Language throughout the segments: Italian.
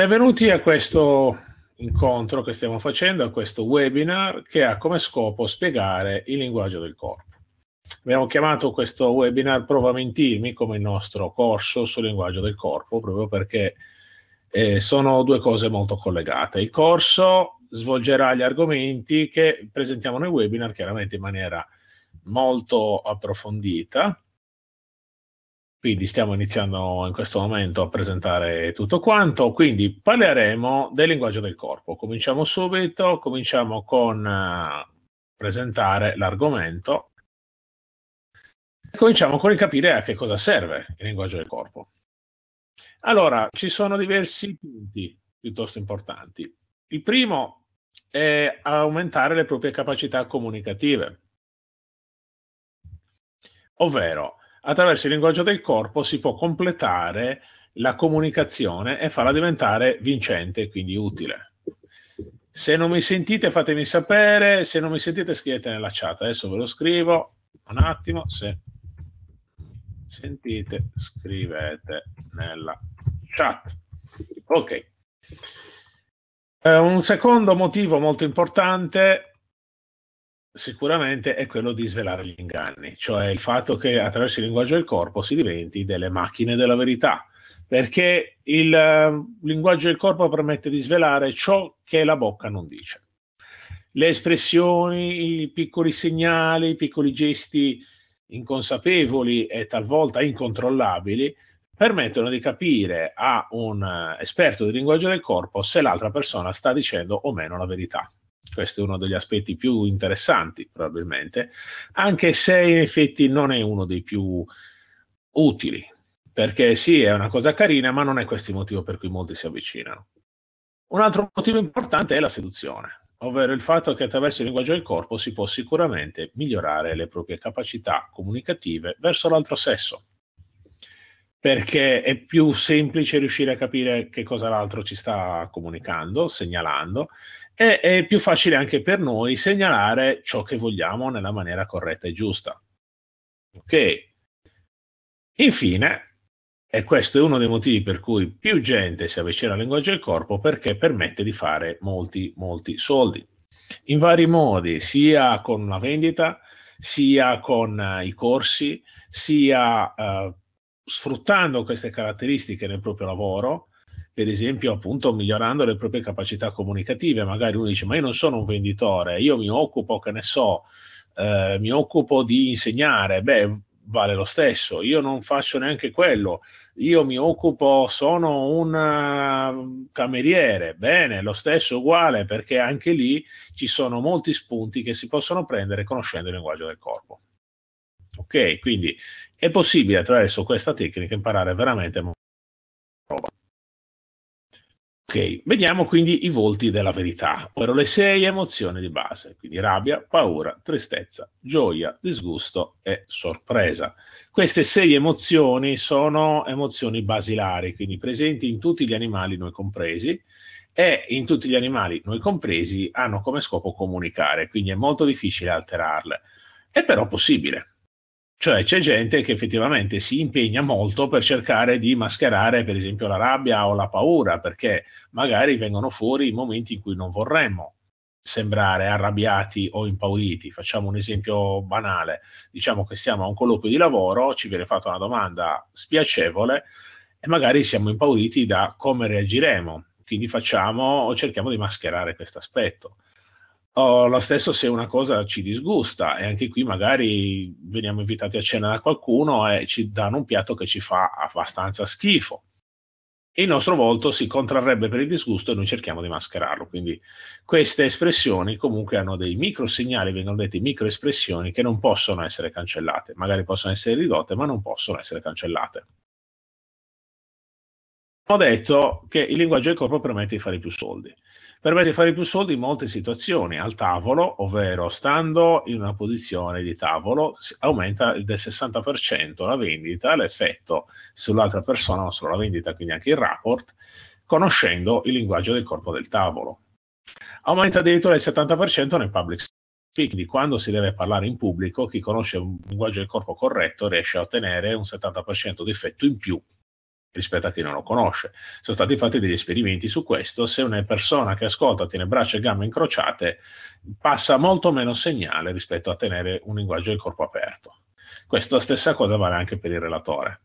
Benvenuti a questo incontro che stiamo facendo, a questo webinar che ha come scopo spiegare il linguaggio del corpo. Abbiamo chiamato questo webinar Prova a mentirmi come il nostro corso sul linguaggio del corpo proprio perché eh, sono due cose molto collegate. Il corso svolgerà gli argomenti che presentiamo nel webinar chiaramente in maniera molto approfondita quindi stiamo iniziando in questo momento a presentare tutto quanto, quindi parleremo del linguaggio del corpo. Cominciamo subito, cominciamo con eh, presentare l'argomento. Cominciamo con il capire a che cosa serve il linguaggio del corpo. Allora, ci sono diversi punti piuttosto importanti. Il primo è aumentare le proprie capacità comunicative, ovvero attraverso il linguaggio del corpo si può completare la comunicazione e farla diventare vincente e quindi utile. Se non mi sentite fatemi sapere, se non mi sentite scrivete nella chat, adesso ve lo scrivo, un attimo, se sentite scrivete nella chat. Ok. Eh, un secondo motivo molto importante sicuramente è quello di svelare gli inganni, cioè il fatto che attraverso il linguaggio del corpo si diventi delle macchine della verità, perché il ehm, linguaggio del corpo permette di svelare ciò che la bocca non dice. Le espressioni, i piccoli segnali, i piccoli gesti inconsapevoli e talvolta incontrollabili permettono di capire a un eh, esperto di linguaggio del corpo se l'altra persona sta dicendo o meno la verità questo è uno degli aspetti più interessanti probabilmente, anche se in effetti non è uno dei più utili, perché sì, è una cosa carina, ma non è questo il motivo per cui molti si avvicinano. Un altro motivo importante è la seduzione, ovvero il fatto che attraverso il linguaggio del corpo si può sicuramente migliorare le proprie capacità comunicative verso l'altro sesso, perché è più semplice riuscire a capire che cosa l'altro ci sta comunicando, segnalando, e è più facile anche per noi segnalare ciò che vogliamo nella maniera corretta e giusta. Ok? Infine, e questo è uno dei motivi per cui più gente si avvicina al linguaggio del corpo perché permette di fare molti, molti soldi. In vari modi, sia con la vendita, sia con eh, i corsi, sia eh, sfruttando queste caratteristiche nel proprio lavoro, per esempio appunto migliorando le proprie capacità comunicative, magari uno dice ma io non sono un venditore, io mi occupo, che ne so, eh, mi occupo di insegnare, beh vale lo stesso, io non faccio neanche quello, io mi occupo, sono un eh, cameriere, bene, lo stesso uguale perché anche lì ci sono molti spunti che si possono prendere conoscendo il linguaggio del corpo. Ok, quindi è possibile attraverso questa tecnica imparare veramente molto. Ok, vediamo quindi i volti della verità, ovvero le sei emozioni di base, quindi rabbia, paura, tristezza, gioia, disgusto e sorpresa. Queste sei emozioni sono emozioni basilari, quindi presenti in tutti gli animali noi compresi e in tutti gli animali noi compresi hanno come scopo comunicare, quindi è molto difficile alterarle. È però possibile, cioè c'è gente che effettivamente si impegna molto per cercare di mascherare per esempio la rabbia o la paura, perché magari vengono fuori i momenti in cui non vorremmo sembrare arrabbiati o impauriti. Facciamo un esempio banale, diciamo che siamo a un colloquio di lavoro, ci viene fatta una domanda spiacevole e magari siamo impauriti da come reagiremo, quindi facciamo o cerchiamo di mascherare questo aspetto. O lo stesso se una cosa ci disgusta e anche qui magari veniamo invitati a cena da qualcuno e ci danno un piatto che ci fa abbastanza schifo. il nostro volto si contrarrebbe per il disgusto e noi cerchiamo di mascherarlo. Quindi queste espressioni comunque hanno dei microsegnali, vengono dette microespressioni che non possono essere cancellate, magari possono essere ridotte, ma non possono essere cancellate. Ho detto che il linguaggio del corpo permette di fare più soldi permette di fare più soldi in molte situazioni al tavolo, ovvero stando in una posizione di tavolo aumenta del 60% la vendita, l'effetto sull'altra persona, non solo la vendita, quindi anche il rapport, conoscendo il linguaggio del corpo del tavolo. Aumenta addirittura il 70% nel public quindi quando si deve parlare in pubblico, chi conosce un linguaggio del corpo corretto riesce a ottenere un 70% di effetto in più rispetto a chi non lo conosce. Sono stati fatti degli esperimenti su questo, se una persona che ascolta tiene braccia e gambe incrociate passa molto meno segnale rispetto a tenere un linguaggio del corpo aperto. Questa stessa cosa vale anche per il relatore.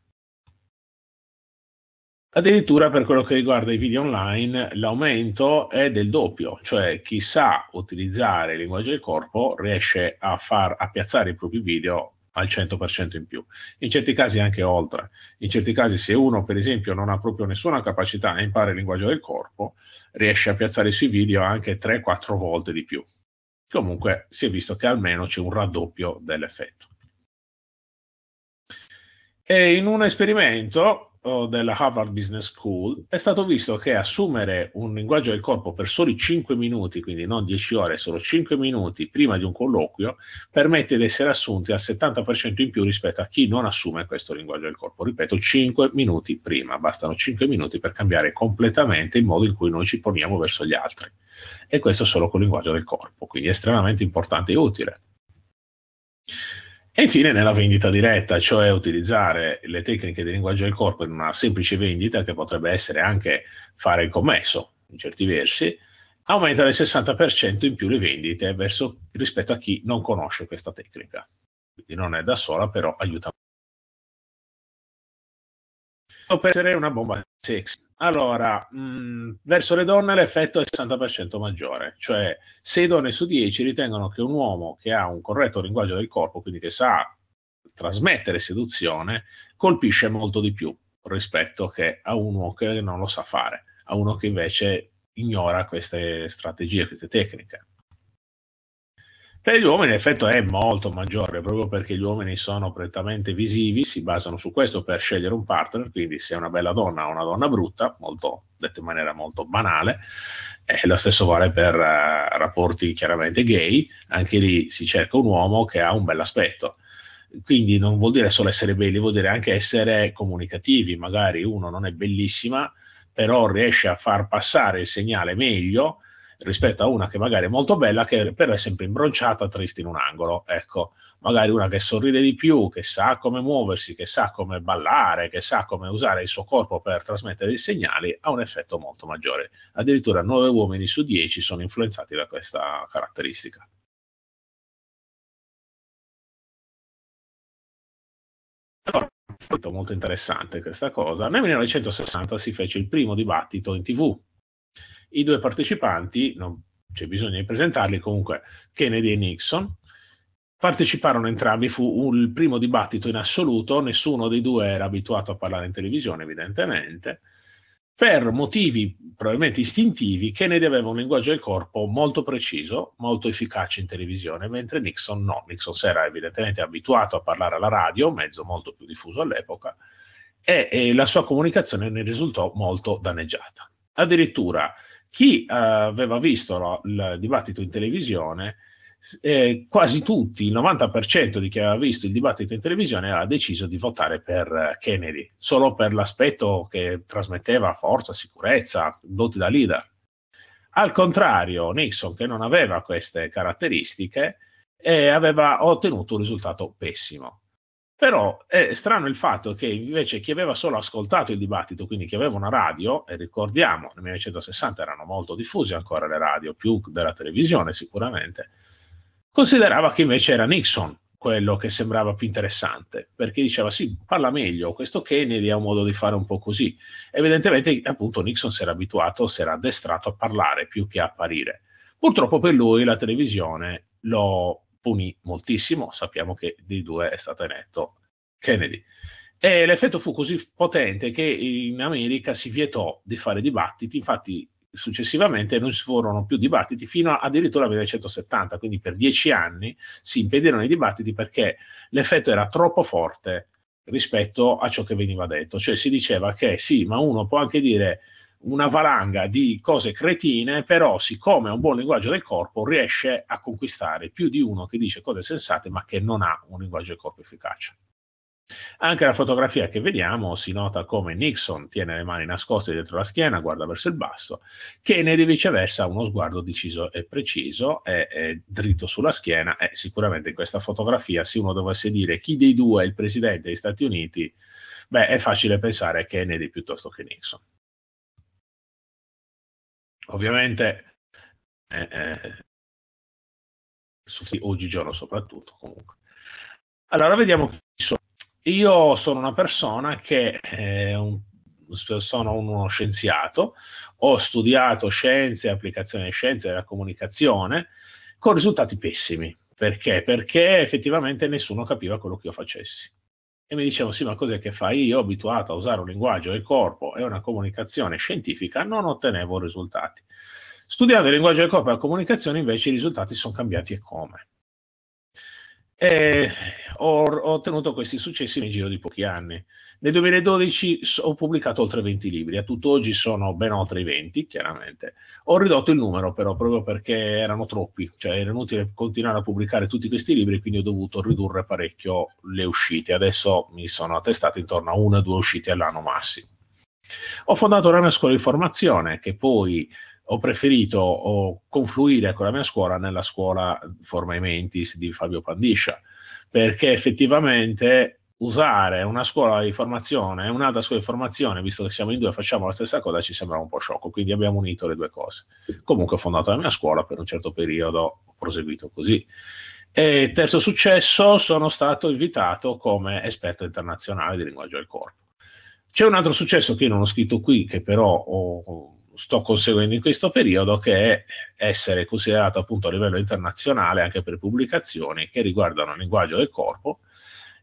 Addirittura per quello che riguarda i video online l'aumento è del doppio, cioè chi sa utilizzare il linguaggio del corpo riesce a, far, a piazzare i propri video al 100% in più, in certi casi anche oltre, in certi casi se uno per esempio non ha proprio nessuna capacità e impara il linguaggio del corpo, riesce a piazzare sui video anche 3-4 volte di più. Comunque si è visto che almeno c'è un raddoppio dell'effetto. E in un esperimento della Harvard Business School, è stato visto che assumere un linguaggio del corpo per soli 5 minuti, quindi non 10 ore, solo 5 minuti prima di un colloquio, permette di essere assunti al 70% in più rispetto a chi non assume questo linguaggio del corpo. Ripeto, 5 minuti prima, bastano 5 minuti per cambiare completamente il modo in cui noi ci poniamo verso gli altri. E questo solo con il linguaggio del corpo, quindi estremamente importante e utile. E infine nella vendita diretta, cioè utilizzare le tecniche di linguaggio del corpo in una semplice vendita che potrebbe essere anche fare il commesso in certi versi, aumenta del 60% in più le vendite verso, rispetto a chi non conosce questa tecnica. Quindi non è da sola, però aiuta. molto. Per essere una bomba sexy allora, mh, mm, verso le donne l'effetto è 60% maggiore, cioè 6 donne su 10 ritengono che un uomo che ha un corretto linguaggio del corpo, quindi che sa trasmettere seduzione, colpisce molto di più rispetto che a uno che non lo sa fare, a uno che invece ignora queste strategie, queste tecniche. Per gli uomini l'effetto è molto maggiore, proprio perché gli uomini sono prettamente visivi, si basano su questo per scegliere un partner, quindi se è una bella donna o una donna brutta, molto, detto in maniera molto banale, eh, lo stesso vale per uh, rapporti chiaramente gay, anche lì si cerca un uomo che ha un bell'aspetto. Quindi non vuol dire solo essere belli, vuol dire anche essere comunicativi, magari uno non è bellissima, però riesce a far passare il segnale meglio rispetto a una che magari è molto bella, che però è sempre imbronciata, triste in un angolo. Ecco, magari una che sorride di più, che sa come muoversi, che sa come ballare, che sa come usare il suo corpo per trasmettere i segnali, ha un effetto molto maggiore. Addirittura 9 uomini su 10 sono influenzati da questa caratteristica. Molto interessante questa cosa. Nel 1960 si fece il primo dibattito in tv i due partecipanti, non c'è bisogno di presentarli comunque, Kennedy e Nixon, parteciparono entrambi, fu il primo dibattito in assoluto, nessuno dei due era abituato a parlare in televisione evidentemente, per motivi probabilmente istintivi, Kennedy aveva un linguaggio del corpo molto preciso, molto efficace in televisione, mentre Nixon no. Nixon si era evidentemente abituato a parlare alla radio, mezzo molto più diffuso all'epoca, e, e la sua comunicazione ne risultò molto danneggiata. Addirittura chi eh, aveva visto lo, il dibattito in televisione, eh, quasi tutti, il 90% di chi aveva visto il dibattito in televisione aveva deciso di votare per eh, Kennedy, solo per l'aspetto che trasmetteva forza, sicurezza, doti da leader. Al contrario, Nixon, che non aveva queste caratteristiche, eh, aveva ottenuto un risultato pessimo. Però è strano il fatto che invece chi aveva solo ascoltato il dibattito, quindi chi aveva una radio, e ricordiamo, nel 1960 erano molto diffuse ancora le radio, più della televisione sicuramente, considerava che invece era Nixon quello che sembrava più interessante, perché diceva sì, parla meglio, questo Kennedy ha un modo di fare un po' così. Evidentemente appunto Nixon si era abituato, si era addestrato a parlare più che a apparire. Purtroppo per lui la televisione lo punì moltissimo, sappiamo che di due è stato eletto Kennedy. E l'effetto fu così potente che in America si vietò di fare dibattiti, infatti successivamente non si furono più dibattiti fino a, addirittura al 1970, quindi per dieci anni si impedirono i dibattiti perché l'effetto era troppo forte rispetto a ciò che veniva detto, cioè si diceva che sì, ma uno può anche dire una valanga di cose cretine, però siccome è un buon linguaggio del corpo riesce a conquistare più di uno che dice cose sensate ma che non ha un linguaggio del corpo efficace. Anche la fotografia che vediamo si nota come Nixon tiene le mani nascoste dietro la schiena, guarda verso il basso, Kennedy viceversa ha uno sguardo deciso e preciso, è, è dritto sulla schiena e sicuramente in questa fotografia se uno dovesse dire chi dei due è il presidente degli Stati Uniti, beh è facile pensare a Kennedy piuttosto che Nixon. Ovviamente eh, eh oggigiorno soprattutto comunque. Allora vediamo chi sono. Io sono una persona che eh, un, sono uno scienziato, ho studiato scienze, applicazione di scienze della comunicazione con risultati pessimi. Perché? Perché effettivamente nessuno capiva quello che io facessi. E mi dicevo, sì, ma cos'è che fai? Io abituato a usare un linguaggio del corpo e una comunicazione scientifica non ottenevo risultati. Studiando il linguaggio del corpo e la comunicazione invece i risultati sono cambiati e come. E ho, ho ottenuto questi successi nel giro di pochi anni. Nel 2012 ho pubblicato oltre 20 libri, a tutt'oggi sono ben oltre i 20, chiaramente. Ho ridotto il numero però proprio perché erano troppi, cioè era inutile continuare a pubblicare tutti questi libri, quindi ho dovuto ridurre parecchio le uscite. Adesso mi sono attestato intorno a una o due uscite all'anno massimo. Ho fondato la mia scuola di formazione che poi ho preferito confluire con la mia scuola nella scuola Forma Mentis di Fabio Pandiscia, perché effettivamente usare una scuola di formazione e un'altra scuola di formazione, visto che siamo in due e facciamo la stessa cosa, ci sembrava un po' sciocco, quindi abbiamo unito le due cose. Comunque ho fondato la mia scuola per un certo periodo, ho proseguito così. E terzo successo, sono stato invitato come esperto internazionale di linguaggio del corpo. C'è un altro successo che io non ho scritto qui, che però ho, sto conseguendo in questo periodo, che è essere considerato appunto a livello internazionale anche per pubblicazioni che riguardano il linguaggio del corpo,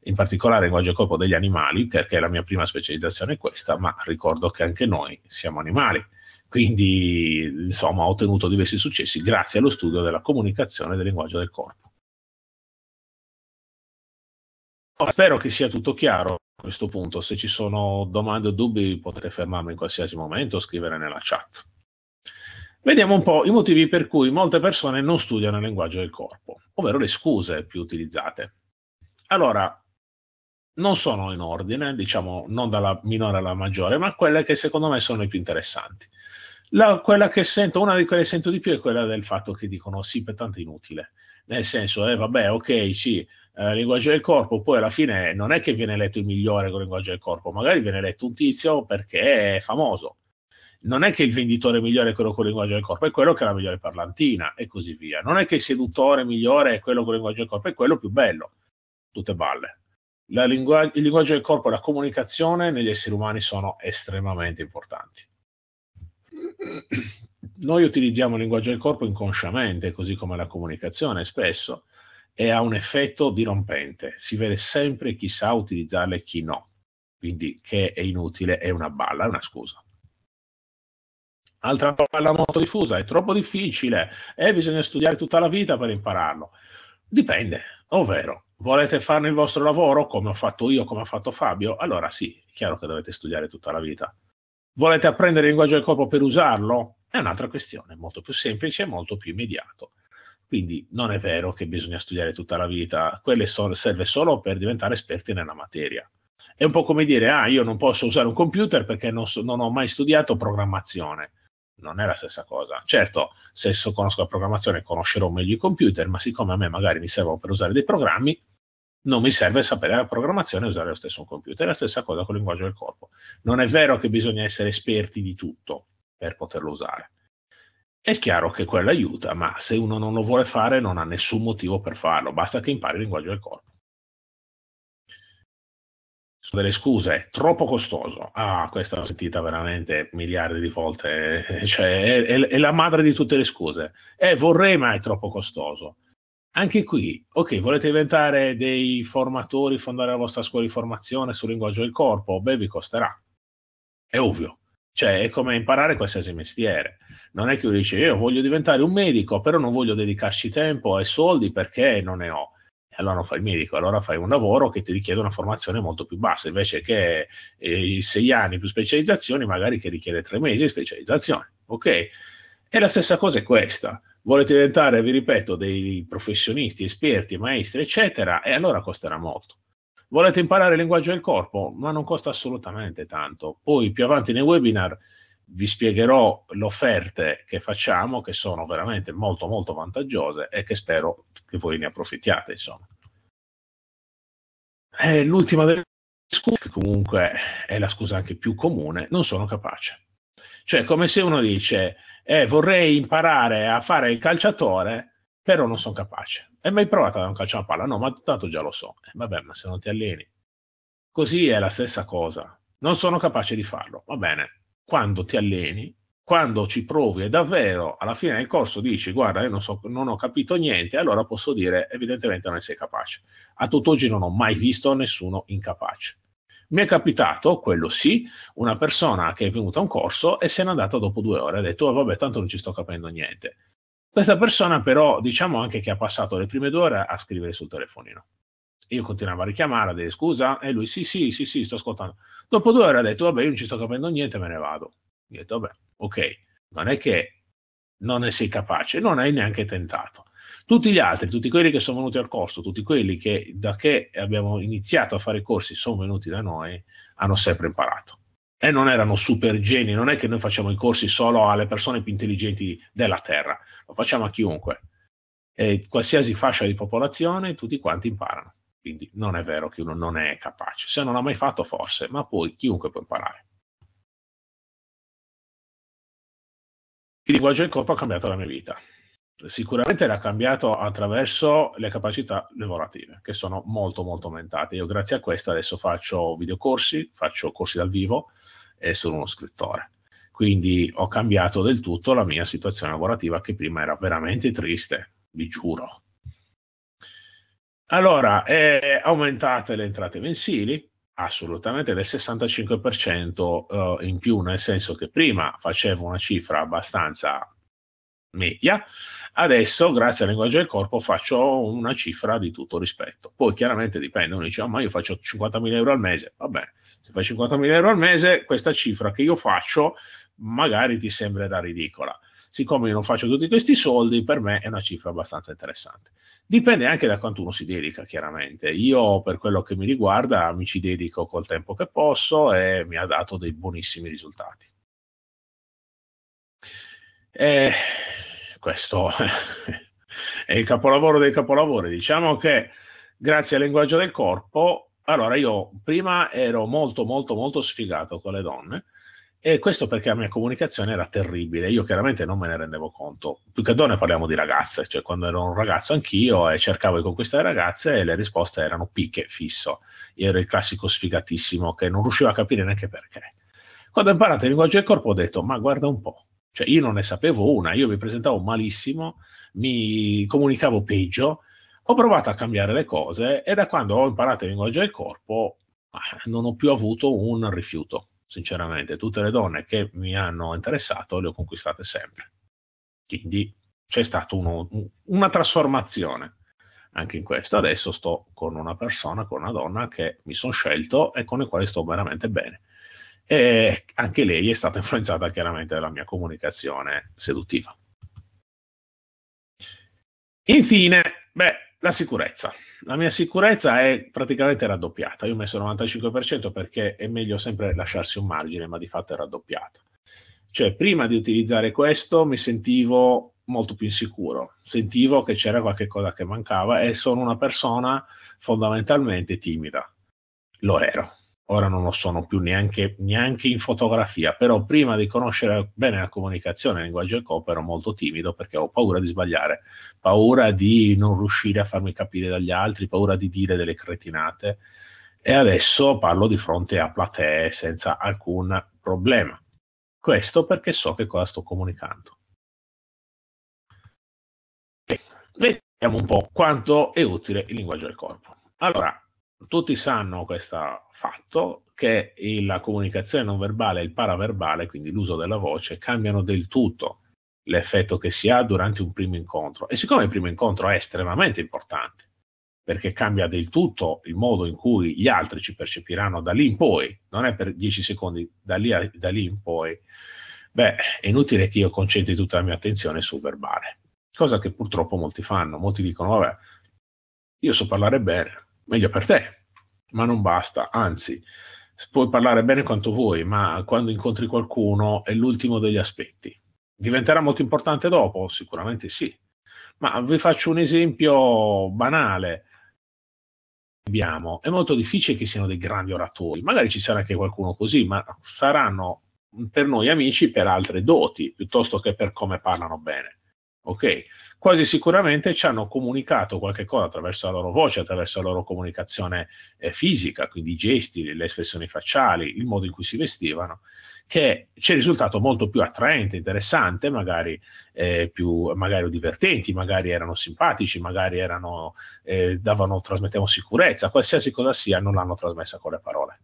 in particolare linguaggio corpo degli animali, perché la mia prima specializzazione è questa, ma ricordo che anche noi siamo animali. Quindi, insomma, ho ottenuto diversi successi grazie allo studio della comunicazione del linguaggio del corpo. spero che sia tutto chiaro a questo punto. Se ci sono domande o dubbi potete fermarmi in qualsiasi momento o scrivere nella chat. Vediamo un po' i motivi per cui molte persone non studiano il linguaggio del corpo, ovvero le scuse più utilizzate. Allora, non sono in ordine, diciamo non dalla minore alla maggiore, ma quelle che secondo me sono le più interessanti. La, sento, una di quelle che sento di più è quella del fatto che dicono sì, per tanto è inutile. Nel senso, eh, vabbè, ok, sì, eh, linguaggio del corpo, poi alla fine non è che viene letto il migliore con il linguaggio del corpo, magari viene letto un tizio perché è famoso. Non è che il venditore migliore è quello con il linguaggio del corpo, è quello che ha la migliore parlantina e così via. Non è che il seduttore migliore è quello con il linguaggio del corpo, è quello più bello. Tutte balle lingua- il linguaggio del corpo e la comunicazione negli esseri umani sono estremamente importanti. Noi utilizziamo il linguaggio del corpo inconsciamente, così come la comunicazione spesso, e ha un effetto dirompente. Si vede sempre chi sa utilizzarle e chi no. Quindi che è inutile, è una balla, è una scusa. Altra parola molto diffusa, è troppo difficile e eh, bisogna studiare tutta la vita per impararlo. Dipende, Ovvero, oh, volete fare il vostro lavoro come ho fatto io, come ha fatto Fabio? Allora sì, è chiaro che dovete studiare tutta la vita. Volete apprendere il linguaggio del corpo per usarlo? È un'altra questione, molto più semplice e molto più immediato. Quindi non è vero che bisogna studiare tutta la vita, quello so- serve solo per diventare esperti nella materia. È un po' come dire, ah, io non posso usare un computer perché non, so- non ho mai studiato programmazione non è la stessa cosa. Certo, se so conosco la programmazione conoscerò meglio i computer, ma siccome a me magari mi servono per usare dei programmi, non mi serve sapere la programmazione e usare lo stesso computer. È la stessa cosa con il linguaggio del corpo. Non è vero che bisogna essere esperti di tutto per poterlo usare. È chiaro che quello aiuta, ma se uno non lo vuole fare non ha nessun motivo per farlo, basta che impari il linguaggio del corpo delle scuse, troppo costoso. Ah, questa l'ho sentita veramente miliardi di volte, cioè è, è, è la madre di tutte le scuse. Eh, vorrei, ma è troppo costoso. Anche qui, ok, volete diventare dei formatori, fondare la vostra scuola di formazione sul linguaggio del corpo? Beh, vi costerà. È ovvio. Cioè, è come imparare qualsiasi mestiere. Non è che uno dice, io voglio diventare un medico, però non voglio dedicarci tempo e soldi perché non ne ho allora non fai il medico, allora fai un lavoro che ti richiede una formazione molto più bassa, invece che eh, sei anni più specializzazioni, magari che richiede tre mesi di specializzazione, ok? E la stessa cosa è questa, volete diventare, vi ripeto, dei professionisti, esperti, maestri, eccetera, e allora costerà molto. Volete imparare il linguaggio del corpo, ma non costa assolutamente tanto. Poi più avanti nei webinar vi spiegherò le offerte che facciamo, che sono veramente molto molto vantaggiose e che spero che voi ne approfittiate, insomma. Eh, l'ultima delle scuse, che comunque è la scusa anche più comune, non sono capace. Cioè, come se uno dice, eh, vorrei imparare a fare il calciatore, però non sono capace. Hai mai provato a non calciare una palla? No, ma tanto già lo so. Eh, vabbè, ma se non ti alleni. Così è la stessa cosa. Non sono capace di farlo. Va bene, quando ti alleni, quando ci provi e davvero alla fine del corso dici guarda io non, so, non, ho capito niente, allora posso dire evidentemente non sei capace. A tutt'oggi non ho mai visto nessuno incapace. Mi è capitato, quello sì, una persona che è venuta a un corso e se n'è andata dopo due ore, ha detto oh, vabbè tanto non ci sto capendo niente. Questa persona però diciamo anche che ha passato le prime due ore a scrivere sul telefonino. Io continuavo a richiamare, a dire scusa, e lui sì sì sì sì sto ascoltando. Dopo due ore ha detto vabbè io non ci sto capendo niente, me ne vado. Io ho detto vabbè ok, non è che non ne sei capace, non hai neanche tentato. Tutti gli altri, tutti quelli che sono venuti al corso, tutti quelli che da che abbiamo iniziato a fare i corsi sono venuti da noi, hanno sempre imparato. E non erano super geni, non è che noi facciamo i corsi solo alle persone più intelligenti della Terra, lo facciamo a chiunque. E qualsiasi fascia di popolazione, tutti quanti imparano. Quindi non è vero che uno non è capace. Se non l'ha mai fatto, forse, ma poi chiunque può imparare. il linguaggio del corpo ha cambiato la mia vita. Sicuramente l'ha cambiato attraverso le capacità lavorative, che sono molto molto aumentate. Io grazie a questo adesso faccio videocorsi, faccio corsi dal vivo e sono uno scrittore. Quindi ho cambiato del tutto la mia situazione lavorativa che prima era veramente triste, vi giuro. Allora, eh, aumentate le entrate mensili, Assolutamente del 65% eh, in più, nel senso che prima facevo una cifra abbastanza media, adesso grazie al linguaggio del corpo faccio una cifra di tutto rispetto. Poi chiaramente dipende, uno dice oh, ma io faccio 50.000 euro al mese, va bene, se fai 50.000 euro al mese questa cifra che io faccio magari ti sembra da ridicola. Siccome io non faccio tutti questi soldi, per me è una cifra abbastanza interessante. Dipende anche da quanto uno si dedica, chiaramente. Io, per quello che mi riguarda, mi ci dedico col tempo che posso e mi ha dato dei buonissimi risultati. E questo è il capolavoro dei capolavori. Diciamo che grazie al linguaggio del corpo, allora io prima ero molto, molto, molto sfigato con le donne e questo perché la mia comunicazione era terribile, io chiaramente non me ne rendevo conto. Più che donne parliamo di ragazze, cioè quando ero un ragazzo anch'io e cercavo di conquistare ragazze e le risposte erano picche, fisso. Io ero il classico sfigatissimo che non riuscivo a capire neanche perché. Quando ho imparato il linguaggio del corpo ho detto, ma guarda un po', cioè io non ne sapevo una, io mi presentavo malissimo, mi comunicavo peggio, ho provato a cambiare le cose e da quando ho imparato il linguaggio del corpo non ho più avuto un rifiuto sinceramente, tutte le donne che mi hanno interessato le ho conquistate sempre. Quindi c'è stata una trasformazione anche in questo. Adesso sto con una persona, con una donna che mi sono scelto e con la quale sto veramente bene. E anche lei è stata influenzata chiaramente dalla mia comunicazione seduttiva. Infine, beh, la sicurezza la mia sicurezza è praticamente raddoppiata. Io ho messo il 95% perché è meglio sempre lasciarsi un margine, ma di fatto è raddoppiata. Cioè, prima di utilizzare questo mi sentivo molto più insicuro, sentivo che c'era qualcosa che mancava e sono una persona fondamentalmente timida. Lo ero ora non lo sono più neanche, neanche, in fotografia, però prima di conoscere bene la comunicazione il linguaggio del corpo ero molto timido perché ho paura di sbagliare, paura di non riuscire a farmi capire dagli altri, paura di dire delle cretinate e adesso parlo di fronte a platee senza alcun problema. Questo perché so che cosa sto comunicando. Vediamo un po' quanto è utile il linguaggio del corpo. Allora, tutti sanno questo fatto, che la comunicazione non verbale e il paraverbale, quindi l'uso della voce, cambiano del tutto l'effetto che si ha durante un primo incontro. E siccome il primo incontro è estremamente importante, perché cambia del tutto il modo in cui gli altri ci percepiranno da lì in poi, non è per 10 secondi, da lì, a, da lì in poi, beh, è inutile che io concentri tutta la mia attenzione sul verbale, cosa che purtroppo molti fanno, molti dicono, vabbè, io so parlare bene, meglio per te, ma non basta, anzi, puoi parlare bene quanto vuoi, ma quando incontri qualcuno è l'ultimo degli aspetti. Diventerà molto importante dopo? Sicuramente sì. Ma vi faccio un esempio banale. Abbiamo. È molto difficile che siano dei grandi oratori, magari ci sarà anche qualcuno così, ma saranno per noi amici per altre doti piuttosto che per come parlano bene. Ok? quasi sicuramente ci hanno comunicato qualche cosa attraverso la loro voce, attraverso la loro comunicazione eh, fisica, quindi i gesti, le espressioni facciali, il modo in cui si vestivano, che ci è risultato molto più attraente, interessante, magari, eh, più, magari divertenti, magari erano simpatici, magari erano, eh, davano, trasmettevano sicurezza, qualsiasi cosa sia, non l'hanno trasmessa con le parole.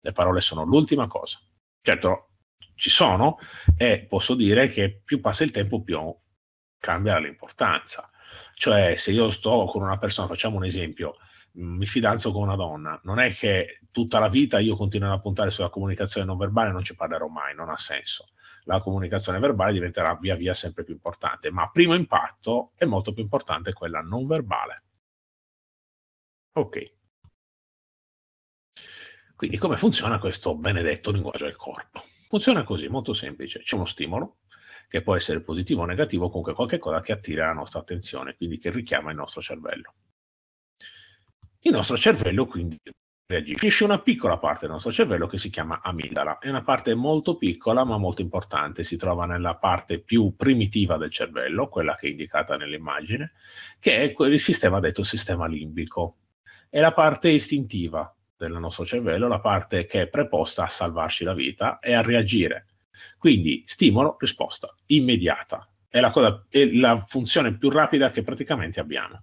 Le parole sono l'ultima cosa. Certo, ci sono e posso dire che più passa il tempo più cambia l'importanza. Cioè, se io sto con una persona, facciamo un esempio, mm, mi fidanzo con una donna, non è che tutta la vita io continuerò a puntare sulla comunicazione non verbale e non ci parlerò mai, non ha senso. La comunicazione verbale diventerà via via sempre più importante, ma a primo impatto è molto più importante quella non verbale. Ok. Quindi come funziona questo benedetto linguaggio del corpo? Funziona così, molto semplice. C'è uno stimolo, che può essere positivo o negativo, comunque qualcosa che attira la nostra attenzione, quindi che richiama il nostro cervello. Il nostro cervello quindi reagisce. Esce una piccola parte del nostro cervello che si chiama amigdala. È una parte molto piccola ma molto importante. Si trova nella parte più primitiva del cervello, quella che è indicata nell'immagine, che è il sistema detto sistema limbico. È la parte istintiva del nostro cervello, la parte che è preposta a salvarci la vita e a reagire. Quindi stimolo, risposta immediata. È la, cosa, è la funzione più rapida che praticamente abbiamo.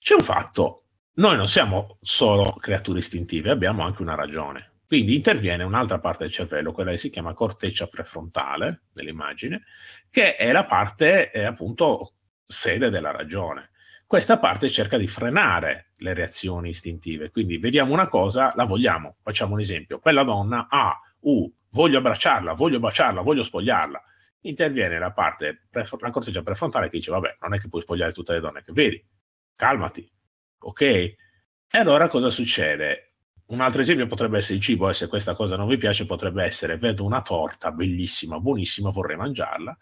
C'è un fatto, noi non siamo solo creature istintive, abbiamo anche una ragione. Quindi interviene un'altra parte del cervello, quella che si chiama corteccia prefrontale nell'immagine, che è la parte eh, appunto sede della ragione. Questa parte cerca di frenare le reazioni istintive, quindi vediamo una cosa, la vogliamo. Facciamo un esempio, quella donna ha uh, voglio abbracciarla, voglio baciarla, voglio spogliarla, interviene la parte, la corteccia prefrontale che dice, vabbè, non è che puoi spogliare tutte le donne che vedi, calmati, ok? E allora cosa succede? Un altro esempio potrebbe essere il cibo, e eh, se questa cosa non vi piace potrebbe essere, vedo una torta bellissima, buonissima, vorrei mangiarla,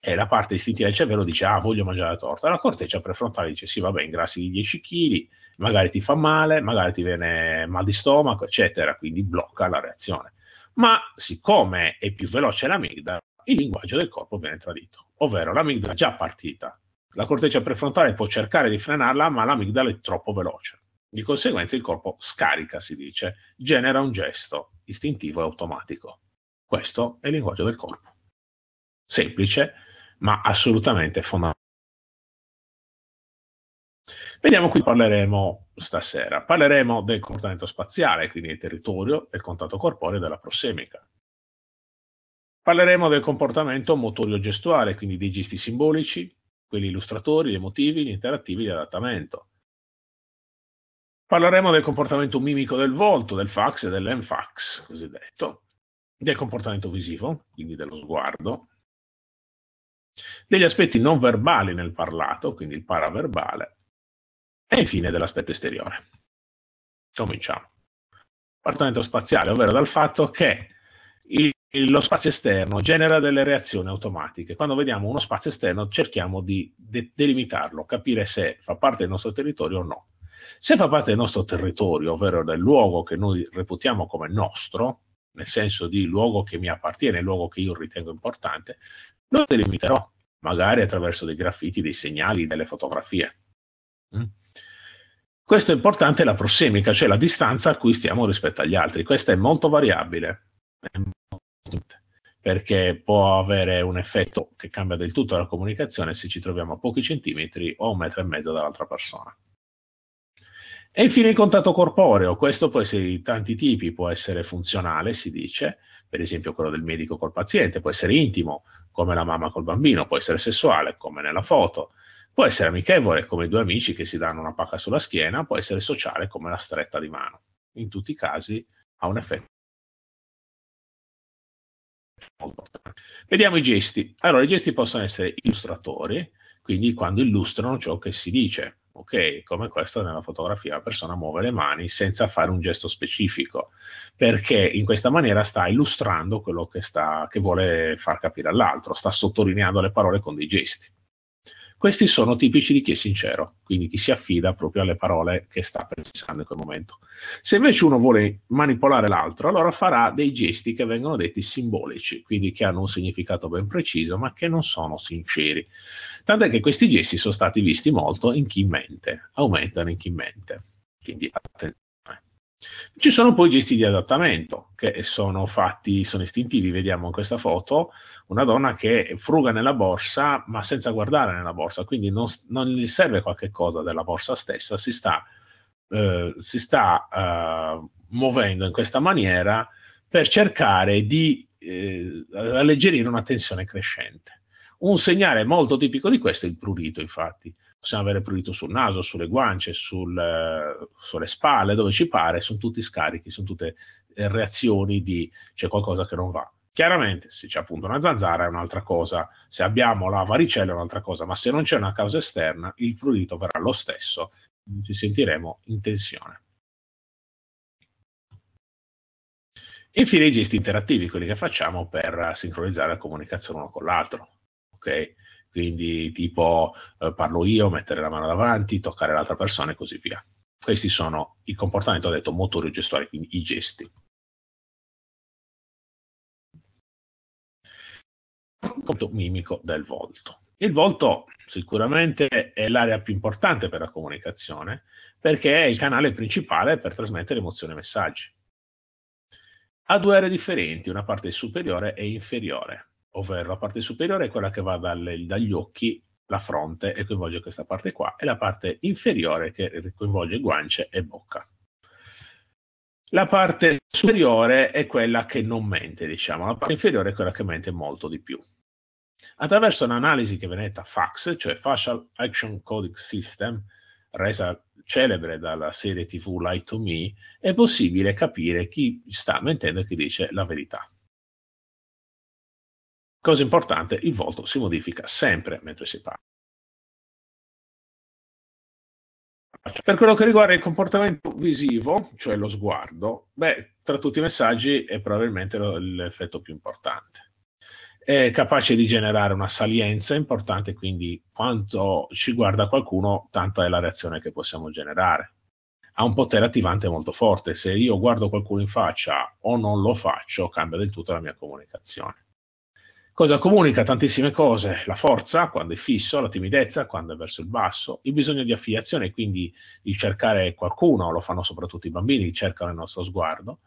e la parte istintiva del cervello dice, ah, voglio mangiare la torta, la corteccia prefrontale dice, sì, vabbè, ingrassi di 10 kg, magari ti fa male, magari ti viene mal di stomaco, eccetera, quindi blocca la reazione ma siccome è più veloce l'amigdala, il linguaggio del corpo viene tradito, ovvero l'amigdala è già partita. La corteccia prefrontale può cercare di frenarla, ma l'amigdala è troppo veloce. Di conseguenza il corpo scarica, si dice, genera un gesto istintivo e automatico. Questo è il linguaggio del corpo. Semplice, ma assolutamente fondamentale. Vediamo qui parleremo stasera. Parleremo del comportamento spaziale, quindi del territorio, del contatto corporeo e della prossemica. Parleremo del comportamento motorio-gestuale, quindi dei gesti simbolici, quelli illustratori, gli emotivi, gli interattivi di adattamento. Parleremo del comportamento mimico del volto, del fax e dell'enfax, cosiddetto, del comportamento visivo, quindi dello sguardo, degli aspetti non verbali nel parlato, quindi il paraverbale, e infine dell'aspetto esteriore. Cominciamo. Parto spaziale, ovvero dal fatto che il, lo spazio esterno genera delle reazioni automatiche. Quando vediamo uno spazio esterno cerchiamo di de- delimitarlo, capire se fa parte del nostro territorio o no. Se fa parte del nostro territorio, ovvero del luogo che noi reputiamo come nostro, nel senso di luogo che mi appartiene, luogo che io ritengo importante, lo delimiterò, magari attraverso dei graffiti, dei segnali, delle fotografie. Mm? Questo è importante la prossimica, cioè la distanza a cui stiamo rispetto agli altri. Questa è molto variabile, perché può avere un effetto che cambia del tutto la comunicazione se ci troviamo a pochi centimetri o a un metro e mezzo dall'altra persona. E infine il contatto corporeo, questo può essere di tanti tipi, può essere funzionale, si dice, per esempio quello del medico col paziente, può essere intimo, come la mamma col bambino, può essere sessuale, come nella foto, Può essere amichevole come due amici che si danno una pacca sulla schiena, può essere sociale come la stretta di mano. In tutti i casi ha un effetto. Vediamo i gesti. Allora, i gesti possono essere illustratori, quindi quando illustrano ciò che si dice. Ok, come questo nella fotografia la persona muove le mani senza fare un gesto specifico, perché in questa maniera sta illustrando quello che, sta, che vuole far capire all'altro, sta sottolineando le parole con dei gesti. Questi sono tipici di chi è sincero, quindi chi si affida proprio alle parole che sta pensando in quel momento. Se invece uno vuole manipolare l'altro, allora farà dei gesti che vengono detti simbolici, quindi che hanno un significato ben preciso, ma che non sono sinceri. Tant'è che questi gesti sono stati visti molto in chi mente, aumentano in chi mente. Quindi attenzione. Ci sono poi gesti di adattamento che sono fatti, sono istintivi, vediamo in questa foto, una donna che fruga nella borsa ma senza guardare nella borsa, quindi non, non gli serve qualche cosa della borsa stessa, si sta, eh, si sta eh, muovendo in questa maniera per cercare di eh, alleggerire una tensione crescente. Un segnale molto tipico di questo è il prurito, infatti. Possiamo avere prurito sul naso, sulle guance, sul, eh, sulle spalle, dove ci pare, sono tutti scarichi, sono tutte reazioni di c'è cioè qualcosa che non va. Chiaramente, se c'è appunto una zanzara è un'altra cosa, se abbiamo la varicella è un'altra cosa, ma se non c'è una causa esterna, il prurito verrà lo stesso, ci sentiremo in tensione. Infine i gesti interattivi, quelli che facciamo per sincronizzare la comunicazione uno con l'altro. Okay? Quindi tipo eh, parlo io, mettere la mano davanti, toccare l'altra persona e così via. Questi sono i comportamenti, ho detto, motori gestuali, quindi i gesti. appunto mimico del volto. Il volto sicuramente è l'area più importante per la comunicazione perché è il canale principale per trasmettere emozioni e messaggi. Ha due aree differenti, una parte superiore e inferiore, ovvero la parte superiore è quella che va dalle, dagli occhi, la fronte e coinvolge questa parte qua, e la parte inferiore che coinvolge guance e bocca. La parte superiore è quella che non mente, diciamo, la parte inferiore è quella che mente molto di più. Attraverso un'analisi che Veneta FAX, cioè Facial Action Codec System, resa celebre dalla serie TV Light to Me, è possibile capire chi sta mentendo e chi dice la verità. Cosa importante, il volto si modifica sempre mentre si parla. Per quello che riguarda il comportamento visivo, cioè lo sguardo, beh, tra tutti i messaggi è probabilmente l'effetto più importante è capace di generare una salienza importante, quindi quanto ci guarda qualcuno, tanta è la reazione che possiamo generare. Ha un potere attivante molto forte, se io guardo qualcuno in faccia o non lo faccio, cambia del tutto la mia comunicazione. Cosa comunica? Tantissime cose, la forza quando è fisso, la timidezza quando è verso il basso, il bisogno di affiliazione, quindi di cercare qualcuno, lo fanno soprattutto i bambini, cercano il nostro sguardo,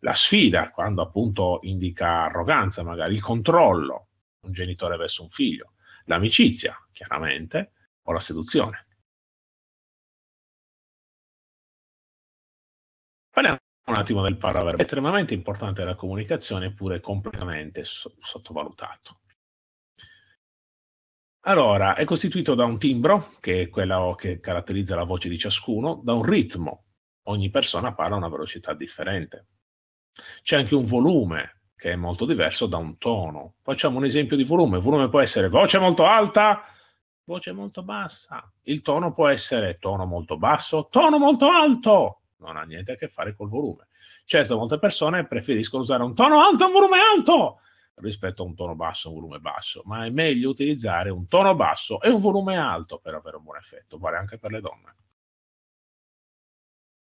la sfida, quando appunto indica arroganza, magari il controllo, un genitore verso un figlio, l'amicizia, chiaramente, o la seduzione. Parliamo un attimo del paraverbo. È eh. estremamente importante la comunicazione, eppure completamente sottovalutato. Allora, è costituito da un timbro, che è quella che caratterizza la voce di ciascuno, da un ritmo. Ogni persona parla a una velocità differente. C'è anche un volume che è molto diverso da un tono. Facciamo un esempio di volume. Il volume può essere voce molto alta, voce molto bassa. Il tono può essere tono molto basso, tono molto alto. Non ha niente a che fare col volume. Certo, molte persone preferiscono usare un tono alto e un volume alto rispetto a un tono basso e un volume basso, ma è meglio utilizzare un tono basso e un volume alto per avere un buon effetto, vale anche per le donne.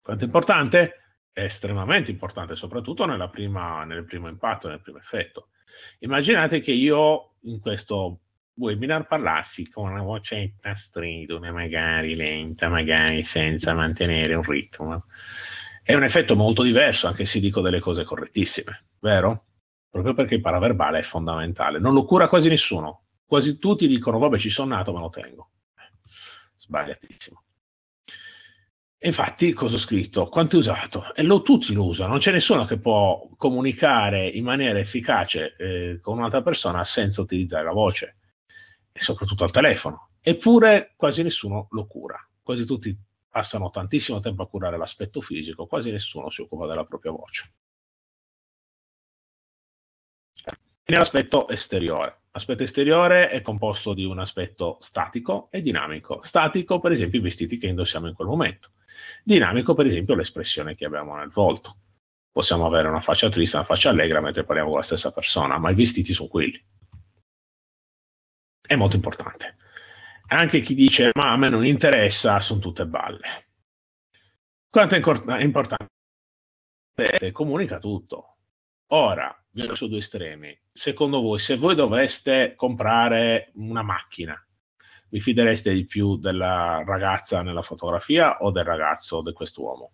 Quanto è importante? è estremamente importante, soprattutto prima, nel primo impatto, nel primo effetto. Immaginate che io in questo webinar parlassi con una voce stridula, magari lenta, magari senza mantenere un ritmo. È un effetto molto diverso, anche se dico delle cose correttissime, vero? Proprio perché il paraverbale è fondamentale. Non lo cura quasi nessuno. Quasi tutti dicono, vabbè, ci sono nato, me lo tengo. Sbagliatissimo. Infatti, cosa ho scritto? Quanto è usato? E lo, tutti lo usano, non c'è nessuno che può comunicare in maniera efficace eh, con un'altra persona senza utilizzare la voce, e soprattutto al telefono. Eppure quasi nessuno lo cura, quasi tutti passano tantissimo tempo a curare l'aspetto fisico, quasi nessuno si occupa della propria voce. Nell'aspetto esteriore. L'aspetto esteriore è composto di un aspetto statico e dinamico. Statico, per esempio, i vestiti che indossiamo in quel momento Dinamico, per esempio, l'espressione che abbiamo nel volto. Possiamo avere una faccia triste, una faccia allegra mentre parliamo con la stessa persona, ma i vestiti sono quelli. È molto importante. Anche chi dice ma a me non interessa, sono tutte balle. Quanto è importante? Comunica tutto. Ora, vi lascio due estremi. Secondo voi, se voi doveste comprare una macchina, vi fidereste di più della ragazza nella fotografia o del ragazzo, di quest'uomo?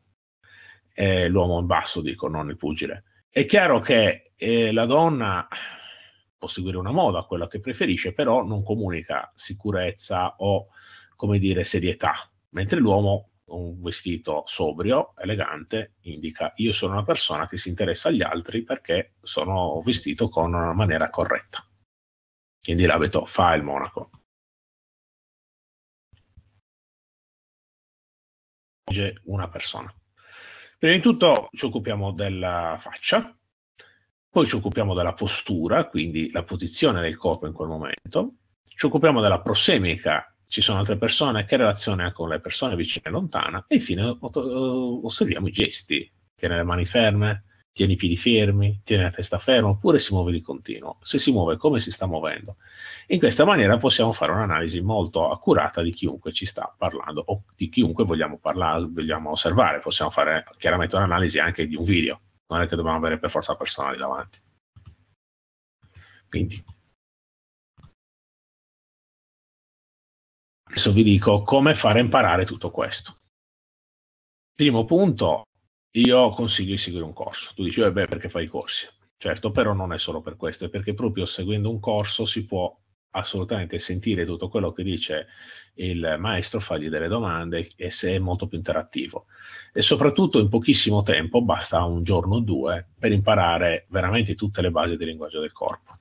Eh, l'uomo in basso, dico, non il pugile. È chiaro che eh, la donna può seguire una moda, quella che preferisce, però non comunica sicurezza o, come dire, serietà, mentre l'uomo un vestito sobrio, elegante, indica io sono una persona che si interessa agli altri perché sono vestito con una maniera corretta. Quindi l'abito fa il monaco. una persona. Prima di tutto ci occupiamo della faccia, poi ci occupiamo della postura, quindi la posizione del corpo in quel momento, ci occupiamo della prosemica, ci sono altre persone, che relazione ha con le persone vicine e lontana, e infine eh, osserviamo i gesti, tiene le mani ferme, tieni i piedi fermi, tieni la testa ferma, oppure si muove di continuo. Se si muove, come si sta muovendo? In questa maniera possiamo fare un'analisi molto accurata di chiunque ci sta parlando o di chiunque vogliamo, parlare, vogliamo osservare. Possiamo fare chiaramente un'analisi anche di un video, non è che dobbiamo avere per forza personali davanti. Quindi, adesso vi dico come fare a imparare tutto questo. Primo punto, io consiglio di seguire un corso. Tu dici, vabbè, eh, perché fai i corsi? Certo, però non è solo per questo, è perché proprio seguendo un corso si può assolutamente sentire tutto quello che dice il maestro, fargli delle domande e se è molto più interattivo. E soprattutto in pochissimo tempo, basta un giorno o due, per imparare veramente tutte le basi del linguaggio del corpo.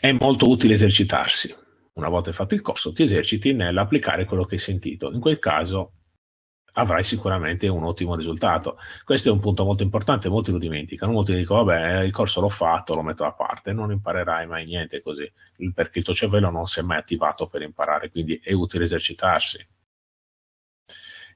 È molto utile esercitarsi. Una volta fatto il corso, ti eserciti nell'applicare quello che hai sentito. In quel caso avrai sicuramente un ottimo risultato. Questo è un punto molto importante, molti lo dimenticano, molti dicono vabbè il corso l'ho fatto, lo metto da parte, non imparerai mai niente così, perché il tuo cervello non si è mai attivato per imparare, quindi è utile esercitarsi.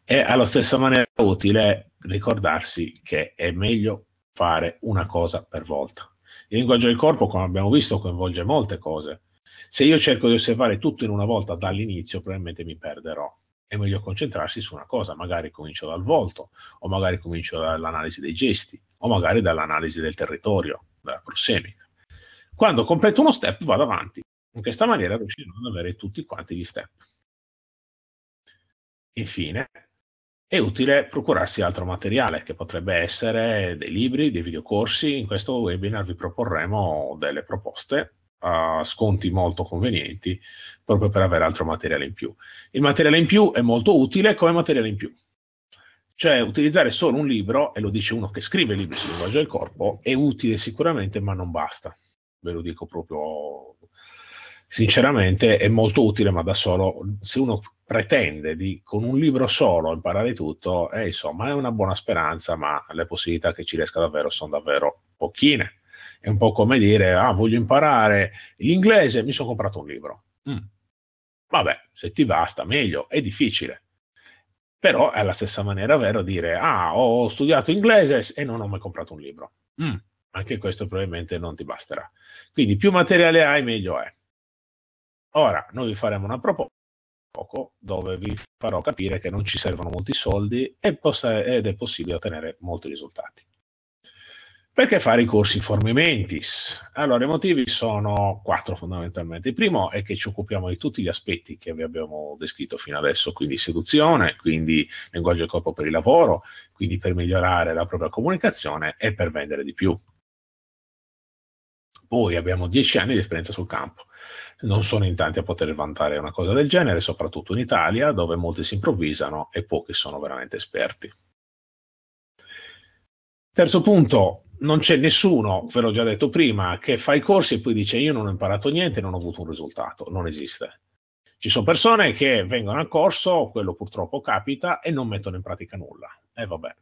E alla stessa maniera utile ricordarsi che è meglio fare una cosa per volta. Il linguaggio del corpo, come abbiamo visto, coinvolge molte cose. Se io cerco di osservare tutto in una volta dall'inizio, probabilmente mi perderò è meglio concentrarsi su una cosa, magari comincio dal volto, o magari comincio dall'analisi dei gesti, o magari dall'analisi del territorio, dalla prossemica. Quando completo uno step vado avanti, in questa maniera riuscirò ad avere tutti quanti gli step. Infine, è utile procurarsi altro materiale che potrebbe essere dei libri, dei videocorsi, in questo webinar vi proporremo delle proposte uh, sconti molto convenienti proprio per avere altro materiale in più. Il materiale in più è molto utile come materiale in più. Cioè utilizzare solo un libro, e lo dice uno che scrive libri sul linguaggio del corpo, è utile sicuramente ma non basta. Ve lo dico proprio sinceramente, è molto utile ma da solo, se uno pretende di con un libro solo imparare tutto, eh, insomma è una buona speranza ma le possibilità che ci riesca davvero sono davvero pochine. È un po' come dire, ah, voglio imparare l'inglese, mi sono comprato un libro. Mm. Vabbè, se ti basta, meglio, è difficile. Però è alla stessa maniera vero dire, ah, ho studiato inglese e non ho mai comprato un libro. Mm. Anche questo probabilmente non ti basterà. Quindi più materiale hai, meglio è. Ora, noi vi faremo una proposta dove vi farò capire che non ci servono molti soldi ed è possibile ottenere molti risultati. Perché fare i corsi Formi Mentis? Allora, i motivi sono quattro fondamentalmente. Il primo è che ci occupiamo di tutti gli aspetti che vi abbiamo descritto fino adesso, quindi seduzione, quindi linguaggio del corpo per il lavoro, quindi per migliorare la propria comunicazione e per vendere di più. Poi abbiamo dieci anni di esperienza sul campo. Non sono in tanti a poter vantare una cosa del genere, soprattutto in Italia, dove molti si improvvisano e pochi sono veramente esperti. Terzo punto, non c'è nessuno, ve l'ho già detto prima, che fa i corsi e poi dice io non ho imparato niente, non ho avuto un risultato, non esiste. Ci sono persone che vengono al corso, quello purtroppo capita, e non mettono in pratica nulla. E eh, vabbè.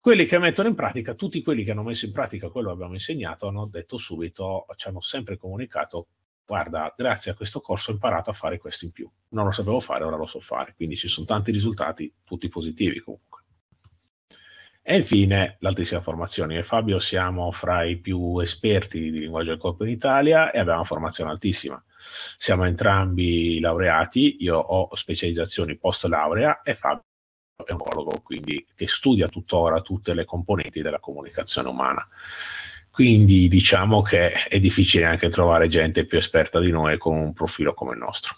Quelli che mettono in pratica, tutti quelli che hanno messo in pratica quello che abbiamo insegnato, hanno detto subito, ci hanno sempre comunicato, guarda, grazie a questo corso ho imparato a fare questo in più. Non lo sapevo fare, ora lo so fare. Quindi ci sono tanti risultati, tutti positivi comunque. E infine l'altissima formazione. Io e Fabio siamo fra i più esperti di linguaggio del corpo in Italia e abbiamo una formazione altissima. Siamo entrambi laureati, io ho specializzazioni post laurea e Fabio è un psicologo, quindi che studia tuttora tutte le componenti della comunicazione umana. Quindi diciamo che è difficile anche trovare gente più esperta di noi con un profilo come il nostro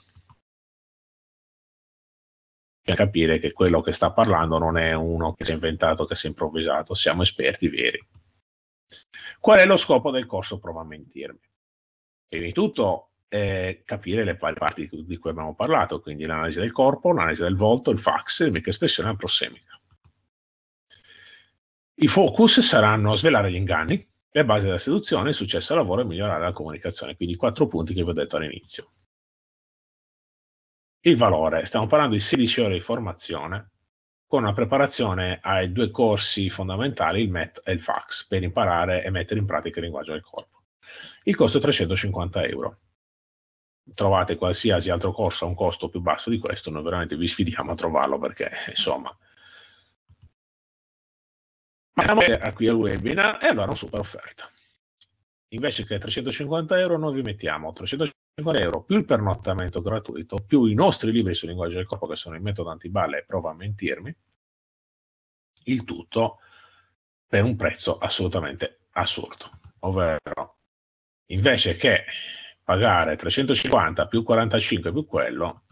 per capire che quello che sta parlando non è uno che si è inventato, che si è improvvisato, siamo esperti veri. Qual è lo scopo del corso Prova a mentirmi? Prima di tutto è eh, capire le parti di cui abbiamo parlato, quindi l'analisi del corpo, l'analisi del volto, il fax, il microespressione e la prossemica. I focus saranno svelare gli inganni, le basi della seduzione, il successo al lavoro e migliorare la comunicazione, quindi i quattro punti che vi ho detto all'inizio. Il valore, stiamo parlando di 16 ore di formazione con una preparazione ai due corsi fondamentali, il MET e il FAX, per imparare e mettere in pratica il linguaggio del corpo. Il costo è 350 euro. Trovate qualsiasi altro corso a un costo più basso di questo, noi veramente vi sfidiamo a trovarlo perché, insomma. Ma siamo qui al webinar e allora una super offerta. Invece che 350 euro noi vi mettiamo 350 euro più il pernottamento gratuito più i nostri libri sul linguaggio del corpo che sono il metodo antiballe e prova a mentirmi il tutto per un prezzo assolutamente assurdo ovvero invece che pagare 350 più 45 più quello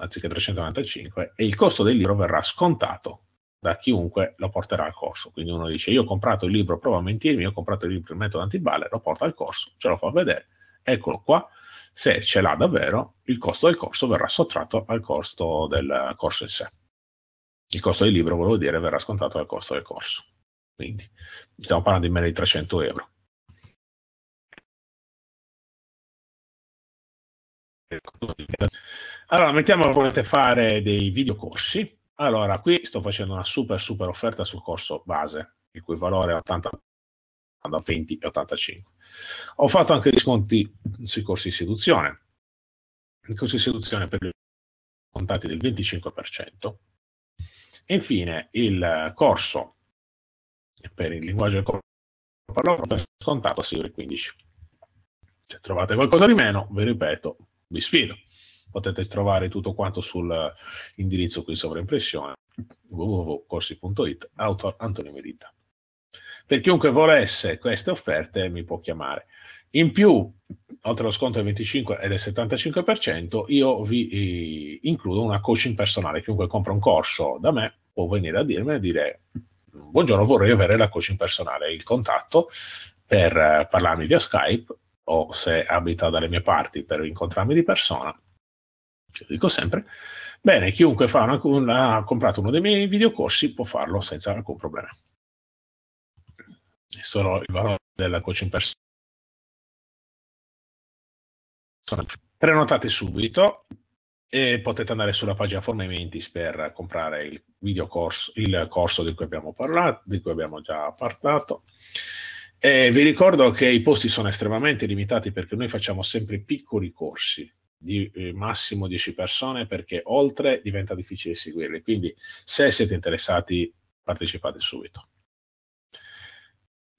anziché 395 e il costo del libro verrà scontato da chiunque lo porterà al corso. Quindi uno dice io ho comprato il libro prova a mentirmi, ho comprato il libro il metodo antiballe, lo porta al corso, ce lo fa vedere, eccolo qua, se ce l'ha davvero il costo del corso verrà sottratto al costo del corso in sé. Il costo del libro, volevo dire, verrà scontato dal costo del corso. Quindi stiamo parlando di meno di 300 euro. Allora, mettiamo che potete fare dei videocorsi allora, qui sto facendo una super super offerta sul corso base, il cui valore è 80 20 e 85. Ho fatto anche sconti sui corsi di istituzione. Il corso di istituzione per i contatti del 25%. E infine il corso per il linguaggio del corpo parlo per scontato si sì, 15. Se trovate qualcosa di meno, vi ripeto, vi sfido potete trovare tutto quanto sull'indirizzo eh, qui sopra impressione www.corsi.it autor Antonio Medita per chiunque volesse queste offerte mi può chiamare in più oltre allo sconto del 25 e del 75% io vi eh, includo una coaching personale chiunque compra un corso da me può venire a dirmi e dire buongiorno vorrei avere la coaching personale il contatto per eh, parlarmi via Skype o se abita dalle mie parti per incontrarmi di persona lo dico sempre, bene, chiunque una, una, ha comprato uno dei miei videocorsi può farlo senza alcun problema. È solo il valore della coaching personale. Prenotate subito e potete andare sulla pagina Fornimenti per comprare il video corso, il corso di cui abbiamo parlato, di cui abbiamo già parlato. E vi ricordo che i posti sono estremamente limitati perché noi facciamo sempre piccoli corsi, di eh, massimo 10 persone perché oltre diventa difficile seguirli. Quindi se siete interessati partecipate subito.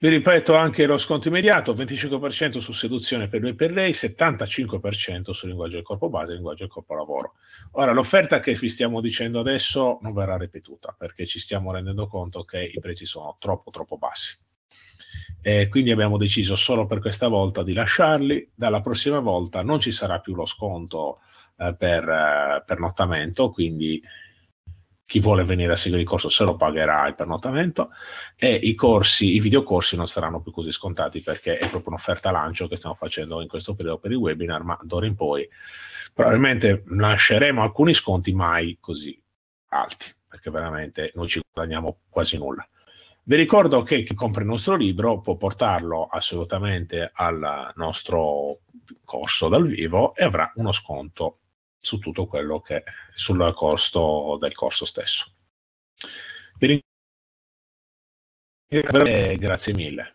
Vi ripeto anche lo sconto immediato, 25% su seduzione per lui e per lei, 75% su linguaggio del corpo base e linguaggio del corpo lavoro. Ora, l'offerta che vi stiamo dicendo adesso non verrà ripetuta perché ci stiamo rendendo conto che i prezzi sono troppo troppo bassi. Eh, quindi abbiamo deciso solo per questa volta di lasciarli, dalla prossima volta non ci sarà più lo sconto eh, per, eh, pernottamento, quindi chi vuole venire a seguire il corso se lo pagherà il pernottamento e i corsi, i videocorsi non saranno più così scontati perché è proprio un'offerta lancio che stiamo facendo in questo periodo per i webinar, ma d'ora in poi probabilmente lasceremo alcuni sconti mai così alti, perché veramente non ci guadagniamo quasi nulla. Vi ricordo che chi compra il nostro libro può portarlo assolutamente al nostro corso dal vivo e avrà uno sconto su tutto quello che sul costo del corso stesso. Vi ringrazio grazie mille.